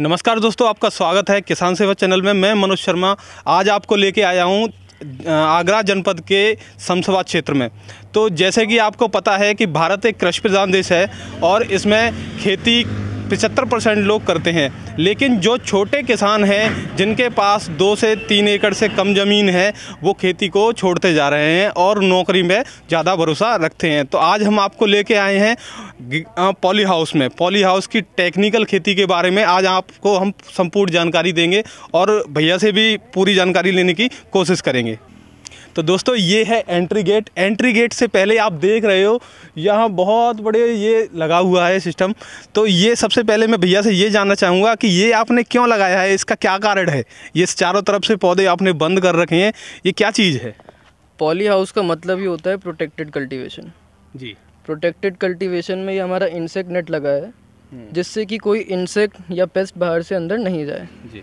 नमस्कार दोस्तों आपका स्वागत है किसान सेवा चैनल में मैं मनोज शर्मा आज आपको लेके आया हूँ आगरा जनपद के समसभा क्षेत्र में तो जैसे कि आपको पता है कि भारत एक कृषि प्रधान देश है और इसमें खेती पचहत्तर परसेंट लोग करते हैं लेकिन जो छोटे किसान हैं जिनके पास दो से तीन एकड़ से कम ज़मीन है वो खेती को छोड़ते जा रहे हैं और नौकरी में ज़्यादा भरोसा रखते हैं तो आज हम आपको लेके आए हैं पॉली हाउस में पॉली हाउस की टेक्निकल खेती के बारे में आज आपको हम संपूर्ण जानकारी देंगे और भैया से भी पूरी जानकारी लेने की कोशिश करेंगे तो दोस्तों ये है एंट्री गेट एंट्री गेट से पहले आप देख रहे हो यहाँ बहुत बड़े ये लगा हुआ है सिस्टम तो ये सबसे पहले मैं भैया से ये जानना चाहूँगा कि ये आपने क्यों लगाया है इसका क्या कारण है ये चारों तरफ से पौधे आपने बंद कर रखे हैं ये क्या चीज़ है पॉली हाउस का मतलब ही होता है प्रोटेक्टेड कल्टिवेशन जी प्रोटेक्टेड कल्टिवेशन में ये हमारा इंसेक्ट नेट लगा है हम्म। जिससे कि कोई इंसेक्ट या पेस्ट बाहर से अंदर नहीं जाए जी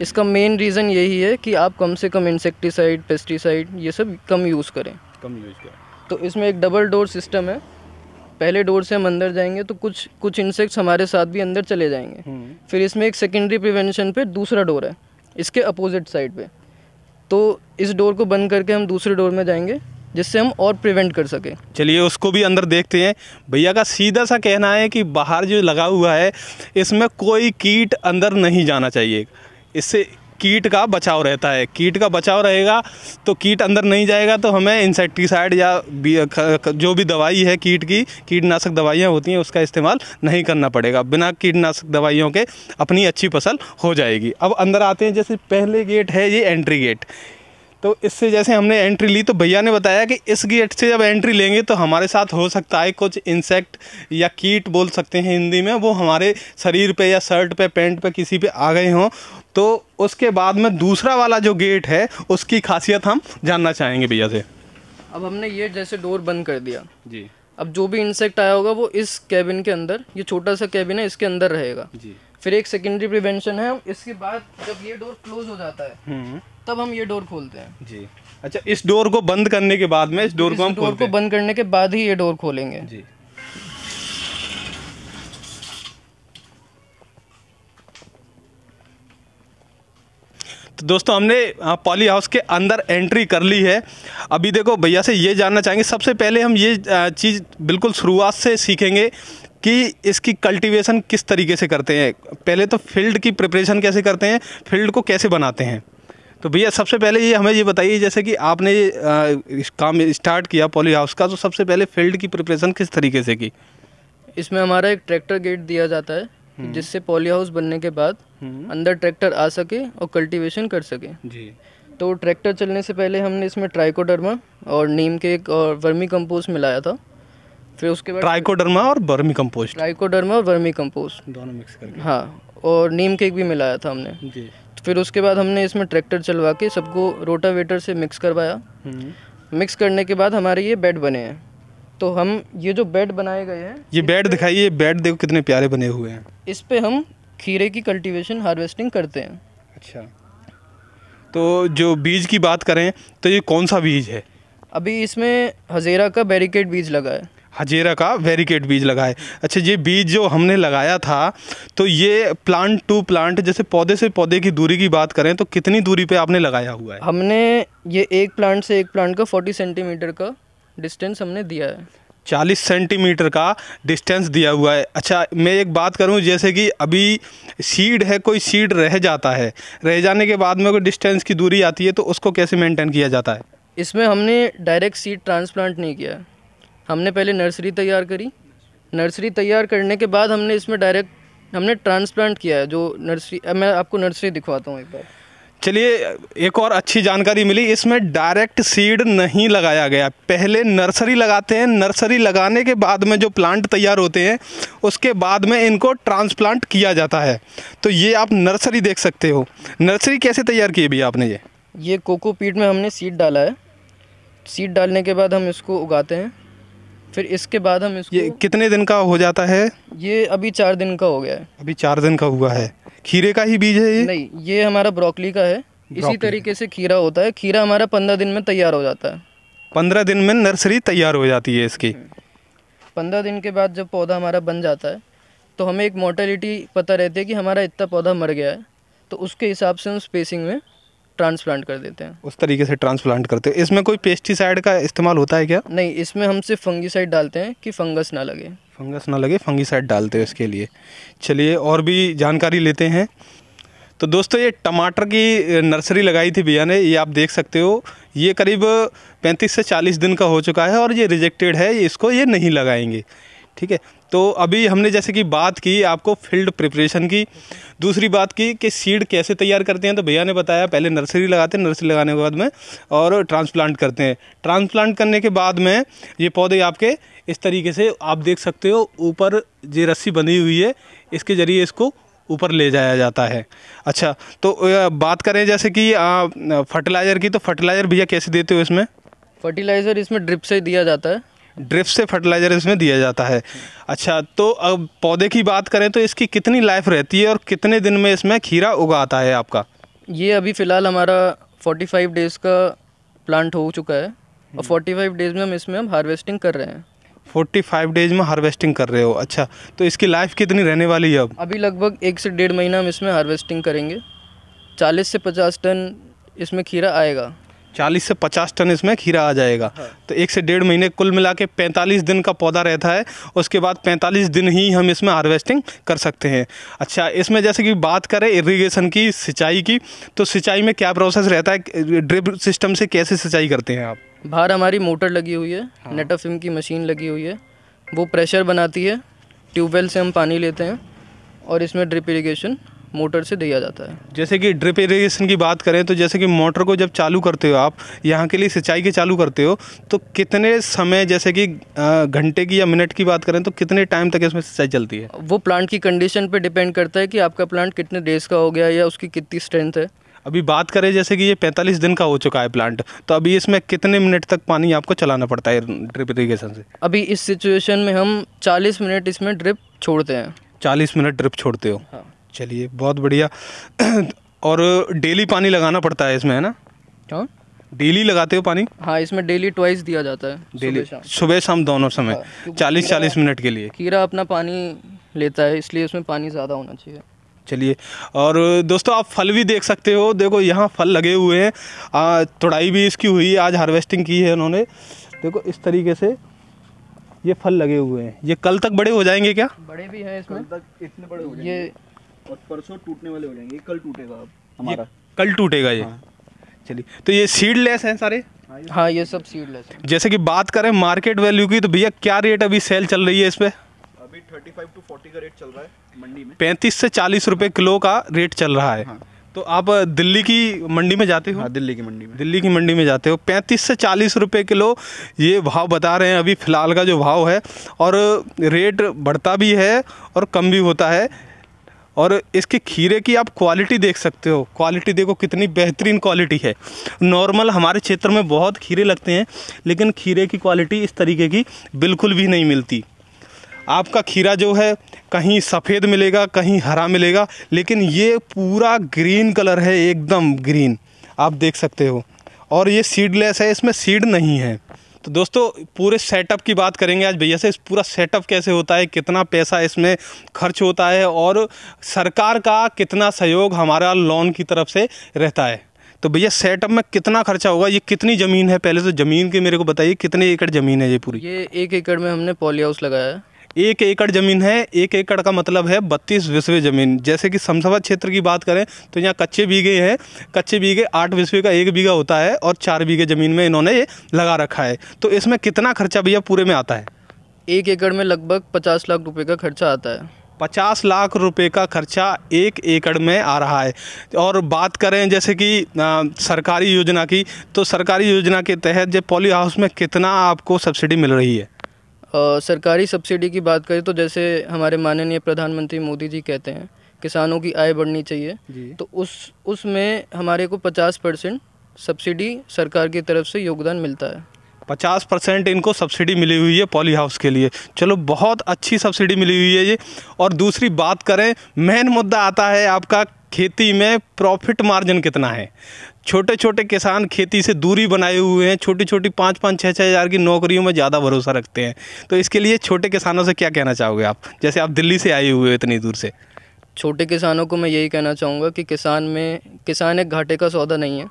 इसका मेन रीज़न यही है कि आप कम से कम इंसेक्टिसाइड पेस्टिसाइड ये सब कम यूज़ करें कम यूज़ करें तो इसमें एक डबल डोर सिस्टम है पहले डोर से हम अंदर जाएंगे तो कुछ कुछ इंसेक्ट्स हमारे साथ भी अंदर चले जाएंगे हम्म। फिर इसमें एक सेकेंडरी प्रिवेंशन पे दूसरा डोर है इसके अपोजिट साइड पे तो इस डोर को बंद करके हम दूसरे डोर में जाएंगे जिससे हम और प्रिवेंट कर सकें चलिए उसको भी अंदर देखते हैं भैया का सीधा सा कहना है कि बाहर जो लगा हुआ है इसमें कोई कीट अंदर नहीं जाना चाहिए इससे कीट का बचाव रहता है कीट का बचाव रहेगा तो कीट अंदर नहीं जाएगा तो हमें इंसेक्टिसाइड या जो भी दवाई है कीट की कीटनाशक दवाइयाँ होती हैं उसका इस्तेमाल नहीं करना पड़ेगा बिना कीटनाशक दवाइयों के अपनी अच्छी फसल हो जाएगी अब अंदर आते हैं जैसे पहले गेट है ये एंट्री गेट तो इससे जैसे हमने एंट्री ली तो भैया ने बताया कि इस गेट से जब एंट्री लेंगे तो हमारे साथ हो सकता है कुछ इंसेक्ट या कीट बोल सकते हैं हिंदी में वो हमारे शरीर पे या शर्ट पे पैंट पे किसी पे आ गए हों तो उसके बाद में दूसरा वाला जो गेट है उसकी खासियत हम जानना चाहेंगे भैया से अब हमने ये जैसे डोर बंद कर दिया जी अब जो भी इंसेक्ट आया होगा वो इस कैबिन के अंदर ये छोटा सा कैबिन है इसके अंदर रहेगा जी फिर एक सेकेंडरी प्रिवेंशन है इसके बाद जब ये डोर क्लोज हो जाता है हम्म, हम्म। तब हम ये डोर खोलते हैं जी अच्छा इस डोर को बंद करने के बाद में इस डोर को हम डोर को बंद करने के बाद ही ये डोर खोलेंगे जी दोस्तों हमने हाँ, पॉली हाउस के अंदर एंट्री कर ली है अभी देखो भैया से ये जानना चाहेंगे सबसे पहले हम ये चीज़ बिल्कुल शुरुआत से सीखेंगे कि इसकी कल्टीवेशन किस तरीके से करते हैं पहले तो फील्ड की प्रिपरेशन कैसे करते हैं फील्ड को कैसे बनाते हैं तो भैया सबसे पहले ये हमें ये बताइए जैसे कि आपने ये काम स्टार्ट किया पॉली हाउस का तो सबसे पहले फील्ड की प्रिपरेशन किस तरीके से की इसमें हमारा एक ट्रैक्टर गेट दिया जाता है हम्म। जिससे पॉली हाउस बनने के बाद हम्म। अंदर ट्रैक्टर आ सके और कल्टीवेशन कर सके जी तो ट्रैक्टर चलने से पहले हमने इसमें ट्राइकोडर्मा और नीम के एक और वर्मी कंपोस्ट मिलाया था फिर उसके बाद ट्राइकोडर्मा और वर्मी कंपोस्ट ट्राइकोडर्मा और वर्मी कंपोस्ट दोनों मिक्स करके हाँ और नीम केक भी मिलाया था हमने जी तो फिर उसके बाद हमने इसमें ट्रैक्टर चलवा के सबको रोटावेटर से मिक्स करवाया मिक्स हम्म। करने के बाद हमारे ये बेड बने हैं तो हम ये जो बेड बनाए गए हैं ये बेड दिखाइए बेड देखो कितने प्यारे बने हुए हैं इस पे हम खीरे की कल्टीवेशन हार्वेस्टिंग करते हैं अच्छा तो जो बीज की बात करें तो ये कौन सा बीज है अभी इसमें हजेरा का बैरिकेड बीज लगा है हजेरा का वेरिकेट बीज लगा है अच्छा ये बीज जो हमने लगाया था तो ये प्लांट टू प्लांट जैसे पौधे से पौधे की दूरी की बात करें तो कितनी दूरी पे आपने लगाया हुआ है हमने ये एक प्लांट से एक प्लांट का 40 सेंटीमीटर का डिस्टेंस हमने दिया है चालीस सेंटीमीटर का डिस्टेंस दिया हुआ है अच्छा मैं एक बात करूं जैसे कि अभी सीड है कोई सीड रह जाता है रह जाने के बाद में कोई डिस्टेंस की दूरी आती है तो उसको कैसे मेंटेन किया जाता है इसमें हमने डायरेक्ट सीड ट्रांसप्लांट नहीं किया हमने पहले नर्सरी तैयार करी नर्सरी तैयार करने के बाद हमने इसमें डायरेक्ट हमने ट्रांसप्लांट किया है जो नर्सरी मैं आपको नर्सरी दिखवाता हूँ एक बार चलिए एक और अच्छी जानकारी मिली इसमें डायरेक्ट सीड नहीं लगाया गया पहले नर्सरी लगाते हैं नर्सरी लगाने के बाद में जो प्लांट तैयार होते हैं उसके बाद में इनको ट्रांसप्लांट किया जाता है तो ये आप नर्सरी देख सकते हो नर्सरी कैसे तैयार की भैया आपने ये ये कोकोपीट में हमने सीड डाला है सीड डालने के बाद हम इसको उगाते हैं फिर इसके बाद हम इसको ये कितने दिन का हो जाता है ये अभी चार दिन का हो गया है अभी चार दिन का हुआ है खीरे का ही बीज है ये नहीं ये हमारा ब्रोकली का है इसी तरीके से खीरा होता है खीरा हमारा पंद्रह दिन में तैयार हो जाता है पंद्रह दिन में नर्सरी तैयार हो जाती है इसकी पंद्रह दिन के बाद जब पौधा हमारा बन जाता है तो हमें एक मोर्टेलिटी पता रहती है कि हमारा इतना पौधा मर गया है तो उसके हिसाब से हम स्पेसिंग में ट्रांसप्लांट कर देते हैं उस तरीके से ट्रांसप्लांट करते हैं इसमें कोई पेस्टिसाइड का इस्तेमाल होता है क्या नहीं इसमें हम सिर्फ फंगीसाइड डालते हैं कि फंगस ना लगे फंगस ना लगे फंगीसाइड डालते हैं इसके लिए चलिए और भी जानकारी लेते हैं तो दोस्तों ये टमाटर की नर्सरी लगाई थी भैया ने ये आप देख सकते हो ये करीब 35 से 40 दिन का हो चुका है और ये रिजेक्टेड है इसको ये नहीं लगाएंगे ठीक है तो अभी हमने जैसे कि बात की आपको फील्ड प्रिपरेशन की दूसरी बात की कि सीड कैसे तैयार करते हैं तो भैया ने बताया पहले नर्सरी लगाते हैं नर्सरी लगाने के बाद में और ट्रांसप्लांट करते हैं ट्रांसप्लांट करने के बाद में ये पौधे आपके इस तरीके से आप देख सकते हो ऊपर ये रस्सी बनी हुई है इसके ज़रिए इसको ऊपर ले जाया जाता है अच्छा तो बात करें जैसे कि फर्टिलाइज़र की तो फर्टिलाइज़र भैया कैसे देते हो इसमें फर्टिलाइज़र इसमें ड्रिप से दिया जाता है ड्रिप से फर्टिलाइज़र इसमें दिया जाता है अच्छा तो अब पौधे की बात करें तो इसकी कितनी लाइफ रहती है और कितने दिन में इसमें खीरा उगा आता है आपका ये अभी फ़िलहाल हमारा 45 डेज़ का प्लांट हो चुका है और 45 हम्म। डेज़ में हम इसमें हम हार्वेस्टिंग कर रहे हैं 45 डेज़ में हार्वेस्टिंग कर रहे हो अच्छा तो इसकी लाइफ कितनी रहने वाली है अब अभी लगभग एक से डेढ़ महीना हम इसमें हार्वेस्टिंग करेंगे चालीस से पचास टन इसमें खीरा आएगा चालीस से पचास टन इसमें खीरा आ जाएगा हाँ। तो एक से डेढ़ महीने कुल मिला के पैंतालीस दिन का पौधा रहता है उसके बाद पैंतालीस दिन ही हम इसमें हार्वेस्टिंग कर सकते हैं अच्छा इसमें जैसे कि बात करें इरीगेशन की सिंचाई की तो सिंचाई में क्या प्रोसेस रहता है ड्रिप सिस्टम से कैसे सिंचाई करते हैं आप बाहर हमारी मोटर लगी हुई है हाँ। नेटाफिम की मशीन लगी हुई है वो प्रेशर बनाती है ट्यूबवेल से हम पानी लेते हैं और इसमें ड्रिप इरीगेशन मोटर से दिया जाता है जैसे कि ड्रिप इरीगेशन की बात करें तो जैसे कि मोटर को जब चालू करते हो आप यहाँ के लिए सिंचाई के चालू करते हो तो कितने समय जैसे कि घंटे की या मिनट की बात करें तो कितने टाइम तक इसमें सिंचाई चलती है वो प्लांट की कंडीशन पर डिपेंड करता है कि आपका प्लांट कितने डेज का हो गया या उसकी कितनी स्ट्रेंथ है अभी बात करें जैसे कि ये 45 दिन का हो चुका है प्लांट तो अभी इसमें कितने मिनट तक पानी आपको चलाना पड़ता है ड्रिप इरीगेशन से अभी इस सिचुएशन में हम 40 मिनट इसमें ड्रिप छोड़ते हैं 40 मिनट ड्रिप छोड़ते हो हाँ। चलिए बहुत बढ़िया और डेली पानी लगाना पड़ता है इसमें है ना क्यों डेली लगाते हो पानी हाँ इसमें डेली ट्वाइस दिया जाता है डेली सुबह शाम दोनों हाँ, समय चालीस चालीस मिनट के लिए कीड़ा अपना पानी लेता है इसलिए उसमें पानी ज़्यादा होना चाहिए चलिए और दोस्तों आप फल भी देख सकते हो देखो यहाँ फल लगे हुए हैं तोड़ाई भी इसकी हुई है आज हार्वेस्टिंग की है उन्होंने देखो इस तरीके से ये फल लगे हुए हैं ये कल तक बड़े हो जाएंगे क्या बड़े भी हैं इसमें तक इतने बड़े हो जाएंगे ये और परसों टूटने वाले हो जाएंगे कल टूटेगा अब हमारा कल टूटेगा ये हाँ। चलिए तो ये सीडलेस हैं सारे हाँ ये, सब हाँ, सीडलेस हैं जैसे कि बात करें मार्केट वैल्यू की तो भैया क्या रेट अभी सेल चल रही है इस पे? अभी 35 टू 40 का रेट चल रहा है मंडी में 35 से चालीस रुपए किलो का रेट चल रहा है हाँ। तो आप दिल्ली की मंडी में जाते हो हाँ, दिल्ली की मंडी में दिल्ली की मंडी में जाते हो पैंतीस से चालीस रुपये किलो ये भाव बता रहे हैं अभी फ़िलहाल का जो भाव है और रेट बढ़ता भी है और कम भी होता है और इसके खीरे की आप क्वालिटी देख सकते हो क्वालिटी देखो कितनी बेहतरीन क्वालिटी है नॉर्मल हमारे क्षेत्र में बहुत खीरे लगते हैं लेकिन खीरे की क्वालिटी इस तरीके की बिल्कुल भी नहीं मिलती आपका खीरा जो है कहीं सफ़ेद मिलेगा कहीं हरा मिलेगा लेकिन ये पूरा ग्रीन कलर है एकदम ग्रीन आप देख सकते हो और ये सीडलेस है इसमें सीड नहीं है तो दोस्तों पूरे सेटअप की बात करेंगे आज भैया से इस पूरा सेटअप कैसे होता है कितना पैसा इसमें खर्च होता है और सरकार का कितना सहयोग हमारा लोन की तरफ से रहता है तो भैया सेटअप में कितना खर्चा होगा ये कितनी ज़मीन है पहले तो ज़मीन के मेरे को बताइए कितने एकड़ ज़मीन है ये पूरी ये एक एकड़ में हमने पॉली हाउस लगाया है एक एकड़ ज़मीन है एक एकड़ का मतलब है बत्तीस विश्व ज़मीन जैसे कि समसभा क्षेत्र की बात करें तो यहाँ कच्चे बीघे हैं कच्चे बीघे आठ विश्व का एक बीघा होता है और चार बीघे ज़मीन में इन्होंने ये लगा रखा है तो इसमें कितना खर्चा भैया पूरे में आता है एक एकड़ में लगभग पचास लाख रुपये का खर्चा आता है पचास लाख रुपए का खर्चा एक एकड़ में आ रहा है और बात करें जैसे कि सरकारी योजना की तो सरकारी योजना के तहत जो पॉली हाउस में कितना आपको सब्सिडी मिल रही है सरकारी सब्सिडी की बात करें तो जैसे हमारे माननीय प्रधानमंत्री मोदी जी कहते हैं किसानों की आय बढ़नी चाहिए तो उस उसमें हमारे को पचास परसेंट सब्सिडी सरकार की तरफ से योगदान मिलता है पचास परसेंट इनको सब्सिडी मिली हुई है पॉली हाउस के लिए चलो बहुत अच्छी सब्सिडी मिली हुई है ये और दूसरी बात करें मेन मुद्दा आता है आपका खेती में प्रॉफिट मार्जिन कितना है छोटे छोटे किसान खेती से दूरी बनाए हुए हैं छोटी छोटी पाँच पाँच छः छः हज़ार की नौकरियों में ज़्यादा भरोसा रखते हैं तो इसके लिए छोटे किसानों से क्या कहना चाहोगे आप जैसे आप दिल्ली से आए हुए हो इतनी दूर से छोटे किसानों को मैं यही कहना चाहूँगा कि किसान में किसान एक घाटे का सौदा नहीं है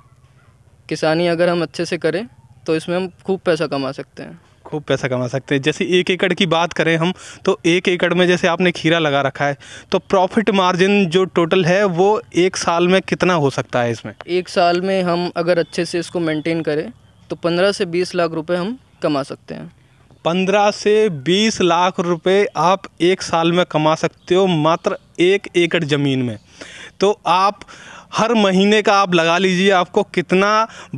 किसानी अगर हम अच्छे से करें तो इसमें हम खूब पैसा कमा सकते हैं खूब पैसा कमा सकते हैं जैसे एक एकड़ की बात करें हम तो एक एकड़ में जैसे आपने खीरा लगा रखा है तो प्रॉफिट मार्जिन जो टोटल है वो एक साल में कितना हो सकता है इसमें एक साल में हम अगर अच्छे से इसको मेंटेन करें तो पंद्रह से बीस लाख रुपये हम कमा सकते हैं पंद्रह से बीस लाख रुपए आप एक साल में कमा सकते हो मात्र एक एकड़ ज़मीन में तो आप हर महीने का आप लगा लीजिए आपको कितना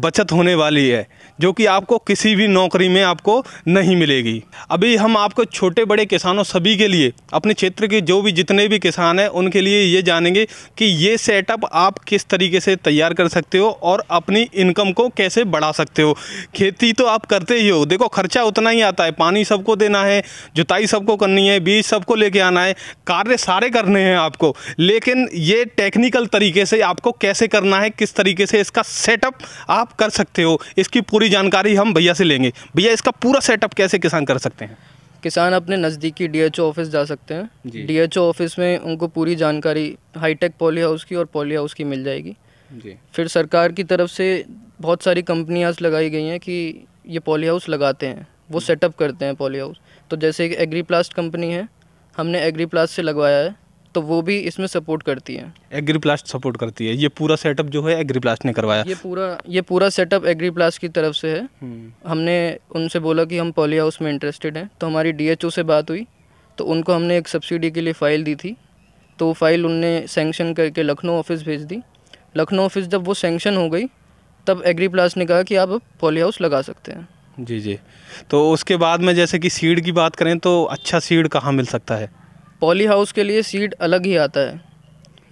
बचत होने वाली है जो कि आपको किसी भी नौकरी में आपको नहीं मिलेगी अभी हम आपको छोटे बड़े किसानों सभी के लिए अपने क्षेत्र के जो भी जितने भी किसान हैं उनके लिए ये जानेंगे कि ये सेटअप आप किस तरीके से तैयार कर सकते हो और अपनी इनकम को कैसे बढ़ा सकते हो खेती तो आप करते ही हो देखो खर्चा उतना ही आता है पानी सबको देना है जुताई सबको करनी है बीज सबको लेके आना है कार्य सारे करने हैं आपको लेकिन ये टेक्निकल तरीके से आपको कैसे करना है किस तरीके से इसका सेटअप आप कर सकते हो इसकी पूरी पूरी जानकारी हम भैया से लेंगे भैया इसका पूरा सेटअप कैसे किसान कर सकते हैं किसान अपने नज़दीकी डीएचओ ऑफिस जा सकते हैं डीएचओ ऑफिस में उनको पूरी जानकारी हाईटेक पॉली हाउस की और पॉली हाउस की मिल जाएगी जी फिर सरकार की तरफ से बहुत सारी कंपनियाँ लगाई गई हैं कि ये पॉली हाउस लगाते हैं वो सेटअप करते हैं पॉली हाउस तो जैसे एक एग्री प्लास्ट कंपनी है हमने एग्री प्लास्ट से लगवाया है तो वो भी इसमें सपोर्ट करती है एग्रीप्लास्ट सपोर्ट करती है ये पूरा सेटअप जो है एग्रीप्लास्ट ने करवाया ये पूरा ये पूरा सेटअप एग्रीप्लास्ट की तरफ से है हम्म। हमने उनसे बोला कि हम पॉली हाउस में इंटरेस्टेड हैं तो हमारी डी से बात हुई तो उनको हमने एक सब्सिडी के लिए फ़ाइल दी थी तो फाइल उनने सेंक्शन करके लखनऊ ऑफिस भेज दी लखनऊ ऑफिस जब वो सेंक्शन हो गई तब एग्री प्लास ने कहा कि आप पॉली हाउस लगा सकते हैं जी जी तो उसके बाद में जैसे कि सीड की बात करें तो अच्छा सीड कहाँ मिल सकता है पॉली हाउस के लिए सीड अलग ही आता है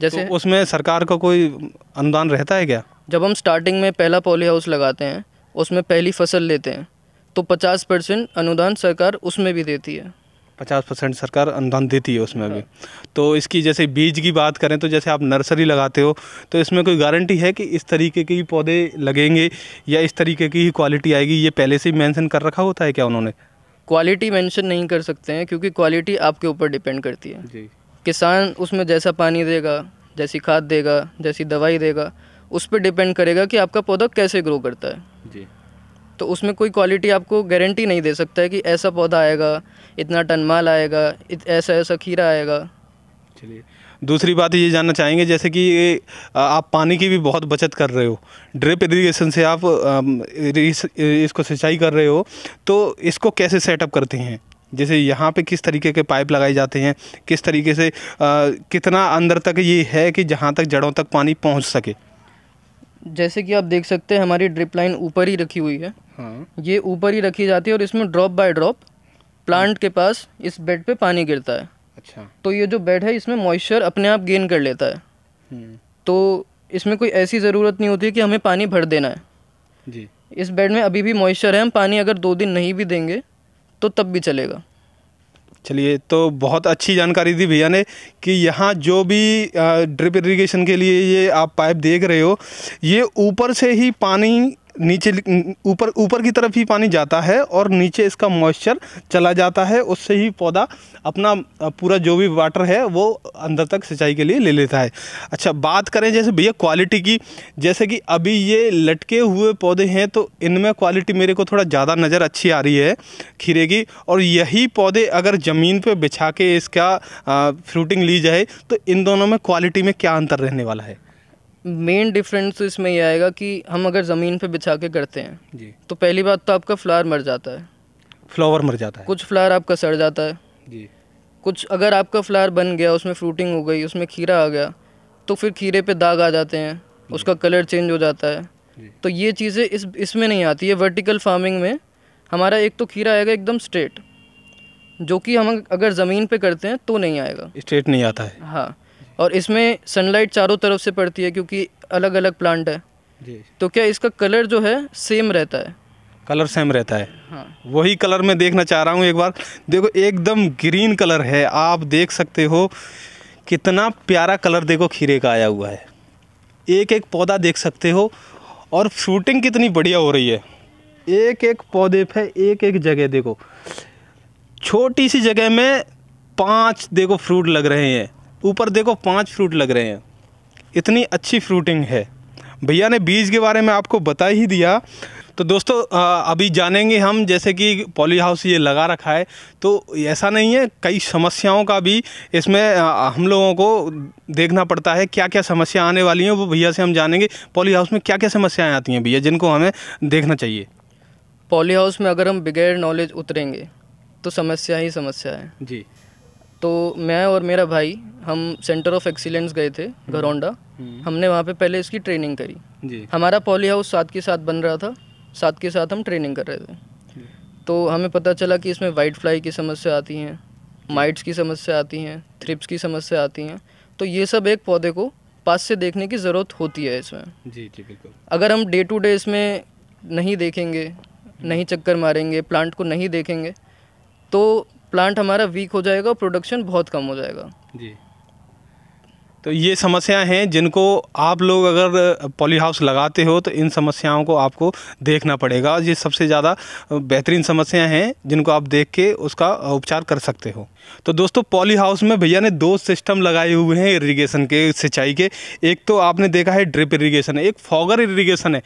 जैसे तो उसमें सरकार का कोई अनुदान रहता है क्या जब हम स्टार्टिंग में पहला पॉली हाउस लगाते हैं उसमें पहली फसल लेते हैं तो पचास परसेंट अनुदान सरकार उसमें भी देती है पचास परसेंट सरकार अनुदान देती है उसमें भी तो इसकी जैसे बीज की बात करें तो जैसे आप नर्सरी लगाते हो तो इसमें कोई गारंटी है कि इस तरीके के ही पौधे लगेंगे या इस तरीके की ही क्वालिटी आएगी ये पहले से ही मेंशन कर रखा होता है क्या उन्होंने क्वालिटी मेंशन नहीं कर सकते हैं क्योंकि क्वालिटी आपके ऊपर डिपेंड करती है जी। किसान उसमें जैसा पानी देगा जैसी खाद देगा जैसी दवाई देगा उस पर डिपेंड करेगा कि आपका पौधा कैसे ग्रो करता है जी तो उसमें कोई क्वालिटी आपको गारंटी नहीं दे सकता है कि ऐसा पौधा आएगा इतना टन माल आएगा इत, ऐसा ऐसा खीरा आएगा चलिए दूसरी बात ये जानना चाहेंगे जैसे कि आप पानी की भी बहुत बचत कर रहे हो ड्रिप इरीगेशन से आप इसको सिंचाई कर रहे हो तो इसको कैसे सेटअप करते हैं जैसे यहाँ पे किस तरीके के पाइप लगाए जाते हैं किस तरीके से आ, कितना अंदर तक ये है कि जहाँ तक जड़ों तक पानी पहुँच सके जैसे कि आप देख सकते हैं हमारी ड्रिप लाइन ऊपर ही रखी हुई है हाँ ये ऊपर ही रखी जाती है और इसमें ड्रॉप बाय ड्रॉप प्लांट के पास इस बेड पे पानी गिरता है अच्छा तो ये जो बेड है इसमें मॉइस्चर अपने आप गेन कर लेता है हम्म। तो इसमें कोई ऐसी ज़रूरत नहीं होती कि हमें पानी भर देना है जी इस बेड में अभी भी मॉइस्चर है हम पानी अगर दो दिन नहीं भी देंगे तो तब भी चलेगा चलिए तो बहुत अच्छी जानकारी दी भैया ने कि यहाँ जो भी ड्रिप इरिगेशन के लिए ये आप पाइप देख रहे हो ये ऊपर से ही पानी नीचे ऊपर ऊपर की तरफ ही पानी जाता है और नीचे इसका मॉइस्चर चला जाता है उससे ही पौधा अपना पूरा जो भी वाटर है वो अंदर तक सिंचाई के लिए ले लेता है अच्छा बात करें जैसे भैया क्वालिटी की जैसे कि अभी ये लटके हुए पौधे हैं तो इनमें क्वालिटी मेरे को थोड़ा ज़्यादा नज़र अच्छी आ रही है खीरे की और यही पौधे अगर ज़मीन पर बिछा के इसका फ्रूटिंग ली जाए तो इन दोनों में क्वालिटी में क्या अंतर रहने वाला है मेन डिफरेंस तो इसमें यह आएगा कि हम अगर ज़मीन पे बिछा के करते हैं जी तो पहली बात तो आपका फ्लावर मर जाता है फ्लावर मर जाता है कुछ फ्लावर आपका सड़ जाता है जी कुछ अगर आपका फ्लावर बन गया उसमें फ्रूटिंग हो गई उसमें खीरा आ गया तो फिर खीरे पे दाग आ जाते हैं उसका कलर चेंज हो जाता है तो ये चीज़ें इस इसमें नहीं आती है वर्टिकल फार्मिंग में हमारा एक तो खीरा आएगा एकदम स्ट्रेट जो कि हम अगर ज़मीन पे करते हैं तो नहीं आएगा स्ट्रेट नहीं आता है हाँ और इसमें सनलाइट चारों तरफ से पड़ती है क्योंकि अलग अलग प्लांट है जी तो क्या इसका कलर जो है सेम रहता है कलर सेम रहता है हाँ। वही कलर मैं देखना चाह रहा हूँ एक बार देखो एकदम ग्रीन कलर है आप देख सकते हो कितना प्यारा कलर देखो खीरे का आया हुआ है एक एक पौधा देख सकते हो और फ्रूटिंग कितनी बढ़िया हो रही है एक एक पौधे पे एक एक जगह देखो छोटी सी जगह में पांच देखो फ्रूट लग रहे हैं ऊपर देखो पाँच फ्रूट लग रहे हैं इतनी अच्छी फ्रूटिंग है भैया ने बीज के बारे में आपको बता ही दिया तो दोस्तों अभी जानेंगे हम जैसे कि पॉली हाउस ये लगा रखा है तो ऐसा नहीं है कई समस्याओं का भी इसमें हम लोगों को देखना पड़ता है क्या क्या समस्या आने वाली हैं वो भैया से हम जानेंगे पॉली हाउस में क्या क्या समस्याएं आती हैं भैया जिनको हमें देखना चाहिए पॉली हाउस में अगर हम बगैर नॉलेज उतरेंगे तो समस्या ही समस्या है जी तो मैं और मेरा भाई हम सेंटर ऑफ एक्सीलेंस गए थे घरौंडा हम्म। हम्म। हमने वहाँ पे पहले इसकी ट्रेनिंग करी जी। हमारा पॉली हाउस साथ के साथ बन रहा था साथ के साथ हम ट्रेनिंग कर रहे थे तो हमें पता चला कि इसमें वाइट फ्लाई की समस्या आती है माइट्स की समस्या आती हैं थ्रिप्स की समस्या आती हैं तो ये सब एक पौधे को पास से देखने की ज़रूरत होती है इसमें जी जी बिल्कुल अगर हम डे टू डे इसमें नहीं देखेंगे हम्म। नहीं चक्कर मारेंगे प्लांट को नहीं देखेंगे तो प्लांट हमारा वीक हो जाएगा प्रोडक्शन बहुत कम हो जाएगा जी तो ये समस्याएं हैं जिनको आप लोग अगर पॉली हाउस लगाते हो तो इन समस्याओं को आपको देखना पड़ेगा ये सबसे ज़्यादा बेहतरीन समस्याएं हैं जिनको आप देख के उसका उपचार कर सकते हो तो दोस्तों पॉली हाउस में भैया ने दो सिस्टम लगाए हुए हैं इरीगेशन के सिंचाई के एक तो आपने देखा है ड्रिप इरीगेशन है एक फॉगर इरीगेशन है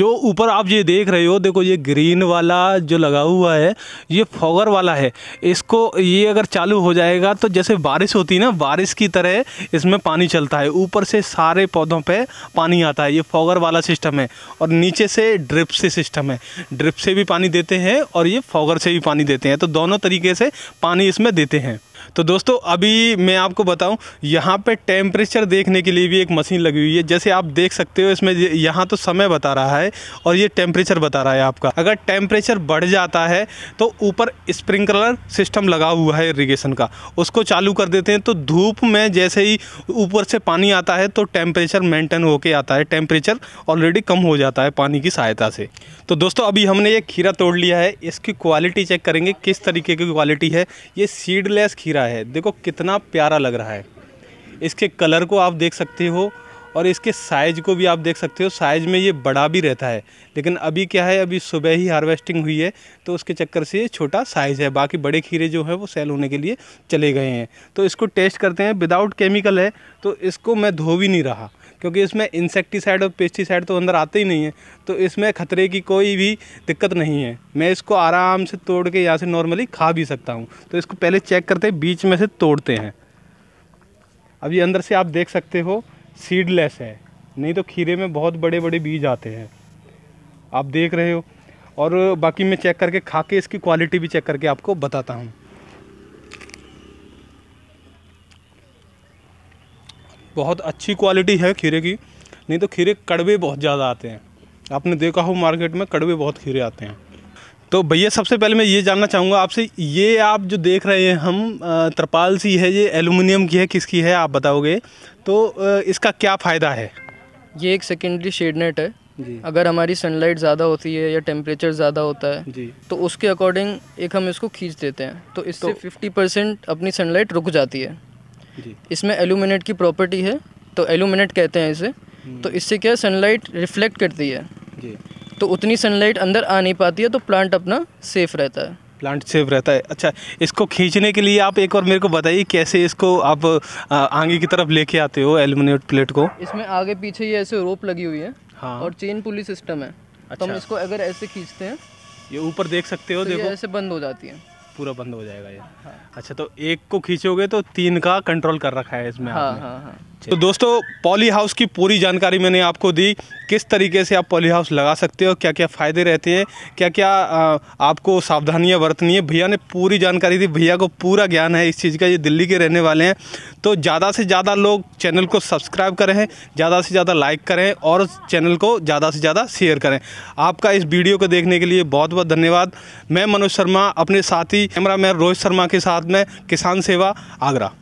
जो ऊपर आप ये देख रहे हो देखो ये ग्रीन वाला जो लगा हुआ है ये फॉगर वाला है इसको ये अगर चालू हो जाएगा तो जैसे बारिश होती है ना बारिश की तरह इसमें पानी चलता है ऊपर से सारे पौधों पर पानी आता है ये फॉगर वाला सिस्टम है और नीचे से ड्रिप से सिस्टम है ड्रिप से भी पानी देते हैं और ये फॉगर से भी पानी देते हैं तो दोनों तरीके से पानी इसमें देते हैं हैं तो दोस्तों अभी मैं आपको बताऊं यहाँ पे टेम्परेचर देखने के लिए भी एक मशीन लगी हुई है जैसे आप देख सकते हो इसमें यहाँ तो समय बता रहा है और ये टेम्परेचर बता रहा है आपका अगर टेम्परेचर बढ़ जाता है तो ऊपर स्प्रिंकलर सिस्टम लगा हुआ है इरीगेशन का उसको चालू कर देते हैं तो धूप में जैसे ही ऊपर से पानी आता है तो टेम्परेचर मेंटेन होके आता है टेम्परेचर ऑलरेडी कम हो जाता है पानी की सहायता से तो दोस्तों अभी हमने ये खीरा तोड़ लिया है इसकी क्वालिटी चेक करेंगे किस तरीके की क्वालिटी है ये सीडलेस खीरा रहा है देखो कितना प्यारा लग रहा है इसके कलर को आप देख सकते हो और इसके साइज़ को भी आप देख सकते हो साइज़ में ये बड़ा भी रहता है लेकिन अभी क्या है अभी सुबह ही हार्वेस्टिंग हुई है तो उसके चक्कर से ये छोटा साइज़ है बाकी बड़े खीरे जो है वो सेल होने के लिए चले गए हैं तो इसको टेस्ट करते हैं विदाउट केमिकल है तो इसको मैं धो भी नहीं रहा क्योंकि इसमें इंसेक्टिसाइड और पेस्टिसाइड तो अंदर आते ही नहीं है तो इसमें ख़तरे की कोई भी दिक्कत नहीं है मैं इसको आराम से तोड़ के यहाँ से नॉर्मली खा भी सकता हूँ तो इसको पहले चेक करते हैं बीच में से तोड़ते हैं अब ये अंदर से आप देख सकते हो सीडलेस है नहीं तो खीरे में बहुत बड़े बड़े बीज आते हैं आप देख रहे हो और बाकी मैं चेक करके खा के इसकी क्वालिटी भी चेक करके आपको बताता हूँ बहुत अच्छी क्वालिटी है खीरे की नहीं तो खीरे कड़वे बहुत ज़्यादा आते हैं आपने देखा हो मार्केट में कड़वे बहुत खीरे आते हैं तो भैया सबसे पहले मैं ये जानना चाहूँगा आपसे ये आप जो देख रहे हैं हम त्रपाल सी है ये एलुमिनियम की है किसकी है आप बताओगे तो इसका क्या फ़ायदा है ये एक सेकेंडरी शेड नेट है जी। अगर हमारी सनलाइट ज़्यादा होती है या टेम्परेचर ज़्यादा होता है जी। तो उसके अकॉर्डिंग एक हम इसको खींच देते हैं तो इससे तो, परसेंट अपनी सनलाइट रुक जाती है इसमें एलुमिनेट की प्रॉपर्टी है तो एलुमिनेट कहते हैं इसे तो हम्म। इससे क्या सनलाइट रिफ्लेक्ट करती है तो उतनी सनलाइट अंदर आ नहीं पाती है तो प्लांट अपना सेफ रहता है प्लांट सेफ रहता है अच्छा इसको खींचने के लिए आप एक और मेरे को बताइए कैसे इसको आप आगे की तरफ लेके आते हो एलुमिनेट प्लेट को इसमें आगे पीछे ये ऐसे रोप लगी हुई है हाँ। और चेन पुली सिस्टम है अच्छा। तो हम अच्छा। इसको अगर ऐसे खींचते हैं ये ऊपर देख सकते हो तो देखो ऐसे बंद हो जाती है पूरा बंद हो जाएगा ये हाँ। अच्छा तो एक को खींचोगे तो तीन का कंट्रोल कर रखा है इसमें हाँ, हाँ, हाँ। तो दोस्तों पॉली हाउस की पूरी जानकारी मैंने आपको दी किस तरीके से आप पॉली हाउस लगा सकते हो क्या क्या फ़ायदे रहते हैं क्या क्या आपको सावधानियां बरतनी है भैया ने पूरी जानकारी दी भैया को पूरा ज्ञान है इस चीज़ का ये दिल्ली के रहने वाले हैं तो ज़्यादा से ज़्यादा लोग चैनल को सब्सक्राइब करें ज़्यादा से ज़्यादा लाइक करें और चैनल को ज़्यादा से ज़्यादा शेयर करें आपका इस वीडियो को देखने के लिए बहुत बहुत धन्यवाद मैं मनोज शर्मा अपने साथी कैमरा मैन रोहित शर्मा के साथ में किसान सेवा आगरा